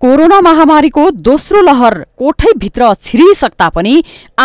corona महामारीको दोस्रो लहर कोठैभित्र छिरिसक्दा पनि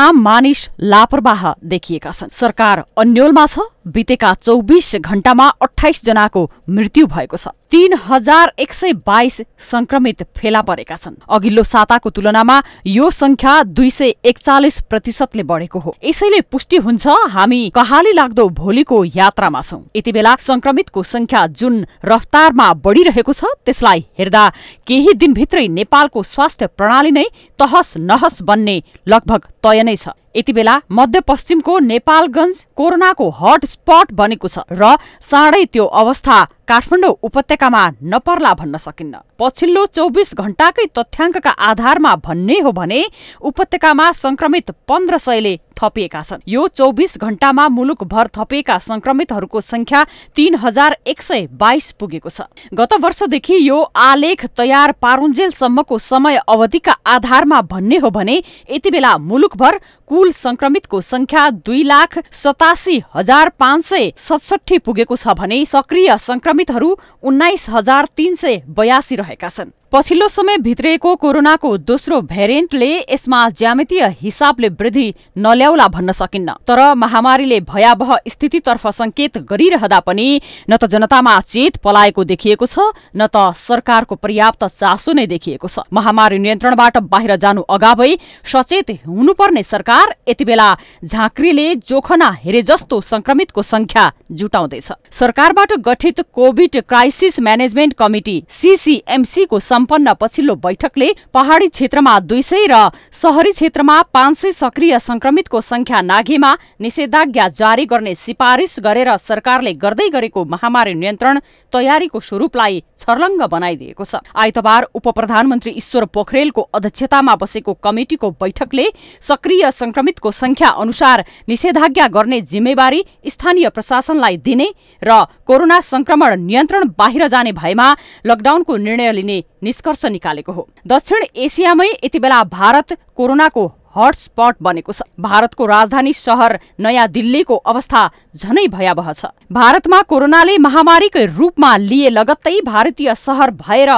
आम मानिस लापरवाह देखिएका छन् सरकार अन्यलमा छ बितेका चौबिस घण्टामा अठाइस जनाको मृत्यु भएको छ तीन हजार एक सय बाइस संक्रमित फेला परेका छन् अघिल्लो साताको तुलनामा यो संख्या दुई सय एकचालिस प्रतिशतले बढेको हो यसैले पुष्टि हुन्छ हामी कहाली लाग्दो भोलिको यात्रामा छौँ यति बेला संक्रमितको संख्या जुन रफ्तारमा बढिरहेको छ त्यसलाई हेर्दा केही दिनभित्रै नेपालको स्वास्थ्य प्रणाली नै तहस नहस बन्ने लगभग तय नै छ यति बेला मध्यपश्चिमको नेपालगञ्ज कोरोनाको हटस्पट बनेको छ र चाँडै त्यो अवस्था काठमाडौँ उपत्यकामा नपर्ला भन्न सकिन्न पछिल्लो चौबिस घण्टाकै तथ्याङ्कका आधारमा भन्ने हो भने उपत्यकामा संक्रमित पन्ध्र सयले थपिएका छन् यो चौबिस घण्टामा मुलुकभर थपिएका संक्रमितहरूको संख्या तीन हजार एक सय बाइस पुगेको छ गत वर्षदेखि यो आलेख तयार पारुन्जेलसम्मको समय अवधिका आधारमा भन्ने हो भने यतिबेला मुलुकभर कुल संक्रमितको संख्या दुई लाख सतासी हजार पाँच सय सतसठी पुगेको छ भने सक्रिय संक्रमितहरू उन्नाइस हजार तीन सय बयासी रहेका छन् पछिल्लो समय भित्रिएको कोरोनाको दोस्रो भेरिएन्टले यसमा ज्यामितीय हिसाबले वृद्धि नल्याउला भन्न सकिन्न तर महामारीले भयावह स्थितितर्फ संकेत गरिरहँदा पनि न त जनतामा चेत पलाएको देखिएको छ न त सरकारको पर्याप्त चासो नै देखिएको छ महामारी नियन्त्रणबाट बाहिर जानु अगावै सचेत हुनुपर्ने सरकार यति बेला झाँक्रीले जोखना हेरे जस्तो संक्रमितको संख्या जुटाउँदैछ सरकारबाट गठित कोभिड क्राइसिस म्यानेजमेन्ट कमिटी सिसिएमसीको सम्पन्न पछिल्लो बैठकले पहाड़ी क्षेत्रमा दुई सय र शहरी क्षेत्रमा पाँच सय सक्रिय संक्रमितको संख्या नाघेमा निषेधाज्ञा जारी गर्ने सिफारिश गरेर सरकारले गर्दै गरेको महामारी नियन्त्रण तयारीको स्वरूपलाई छर्लङ्ग बनाइदिएको छ आइतबार उप प्रधानमन्त्री ईश्वर पोखरेलको अध्यक्षतामा बसेको कमिटिको बैठकले सक्रिय संक्रमितको संख्या अनुसार निषेधाज्ञा गर्ने जिम्मेवारी स्थानीय प्रशासनलाई दिने र कोरोना संक्रमण नियन्त्रण बाहिर जाने भएमा लकडाउनको निर्णय लिने निष्कर्ष निकालेको हो दक्षिण एसियामै यति बेला भारत कोरोनाको हटस्पट बनेको छ भारतको राजधानी सहर नयाँ दिल्लीको अवस्था झनै भयावह छ भारतमा कोरोनाले महामारीकै रूपमा लिए लगत्तै भारतीय सहर भएर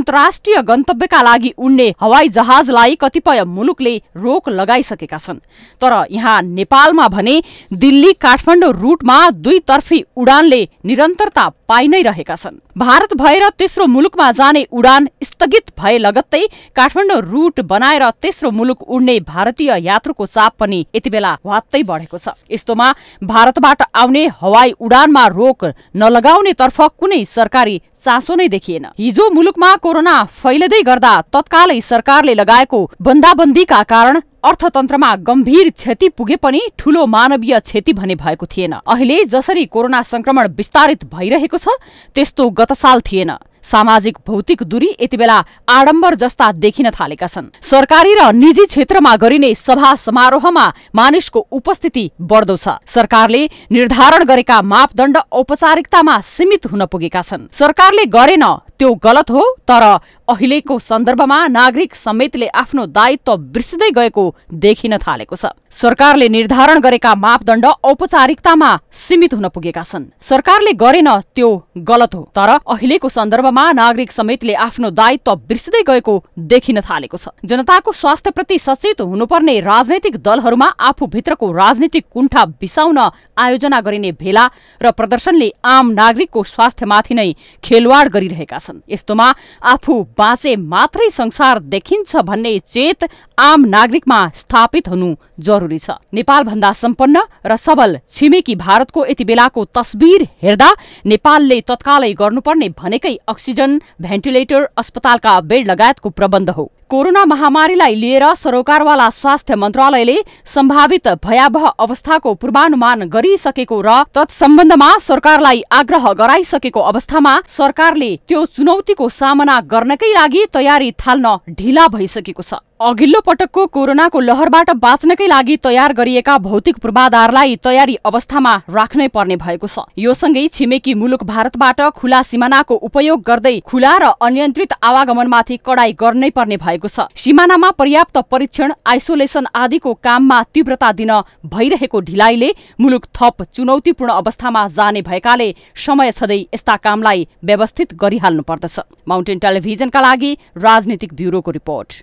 अन्तर्राष्ट्रिय गन्तव्यका लागि उड्ने हवाई जहाजलाई कतिपय मुलुकले रोक लगाइसकेका छन् तर यहाँ नेपालमा भने दिल्ली काठमाडौँ रुटमा दुईतर्फी उडानले निरन्तरता पाइ नै रहेका छन् भारत भएर तेस्रो मुलुकमा जाने उडान स्थगित भए लगत्तै काठमाडौँ रूट बनाएर तेस्रो मुलुक उड्ने भारतीय यात्रुको चाप पनि यति बेला वात्तै बढेको छ यस्तोमा भारतबाट आउने हवाई उडानमा रोक तर्फ कुनै सरकारी चासो नै देखिएन हिजो मुलुकमा कोरोना फैलिँदै गर्दा तत्कालै सरकारले लगाएको बन्दाबन्दीका कारण अर्थतन्त्रमा गम्भीर क्षति पुगे पनि ठूलो मानवीय क्षति भने भएको थिएन अहिले जसरी कोरोना संक्रमण विस्तारित भइरहेको छ त्यस्तो गत साल थिएन सामाजिक भौतिक दूरी बेला आडम्बर जस्ता देखिन थालेका छन् सरकारी र निजी क्षेत्रमा गरिने सभा समारोहमा मानिसको उपस्थिति बढ्दो छ सरकारले निर्धारण गरेका मापदण्ड औपचारिकतामा सीमित हुन पुगेका छन् सरकारले गरेन त्यो गलत हो तर अहिलेको सन्दर्भमा नागरिक समेतले आफ्नो दायित्व बिर्सिँदै गएको देखिन थालेको छ सरकारले निर्धारण गरेका मापदण्ड औपचारिकतामा सीमित हुन पुगेका छन् सरकारले गरेन त्यो गलत हो तर अहिलेको सन्दर्भमा नागरिक समेतले आफ्नो दायित्व बिर्सिँदै गएको देखिन थालेको छ जनताको स्वास्थ्यप्रति सचेत हुनुपर्ने राजनैतिक दलहरूमा आफूभित्रको राजनीतिक कुण्ठा बिसाउन आयोजना गरिने भेला र प्रदर्शनले आम नागरिकको स्वास्थ्यमाथि नै खेलवाड गरिरहेका छन् यस्तोमा आफू बाँचे मात्रै संसार देखिन्छ भन्ने चेत आम नागरिकमा स्थापित हुनु जरुरी छ नेपालभन्दा सम्पन्न र सबल छिमेकी भारतको यति बेलाको तस्बिर हेर्दा नेपालले तत्कालै गर्नुपर्ने भनेकै अक्सिजन भेन्टिलेटर अस्पतालका बेड लगायतको प्रबन्ध हो कोरोना महामारीलाई लिएर सरोकारवाला स्वास्थ्य मन्त्रालयले सम्भावित भयावह अवस्थाको पूर्वानुमान गरिसकेको र तत्सम्बन्धमा सरकारलाई आग्रह गराइसकेको अवस्थामा सरकारले त्यो चुनौतीको सामना गर्नकै लागि तयारी थाल्न ढिला भइसकेको छ अघिल्लो पटकको कोरोनाको लहरबाट बाँच्नकै लागि तयार गरिएका भौतिक पूर्वाधारलाई तयारी अवस्थामा राख्नै पर्ने भएको छ यो सँगै छिमेकी मुलुक भारतबाट खुला सिमानाको उपयोग गर्दै खुला र अनियन्त्रित आवागमनमाथि कडाई गर्नै पर्ने भएको छ सिमानामा पर्याप्त परीक्षण आइसोलेसन आदिको काममा तीव्रता दिन भइरहेको ढिलाइले मुलुक थप चुनौतीपूर्ण अवस्थामा जाने भएकाले समय छँदै यस्ता कामलाई व्यवस्थित गरिहाल्नु पर्दछ माउन्टेन टेलिभिजनका लागि राजनीतिक ब्युरोको रिपोर्ट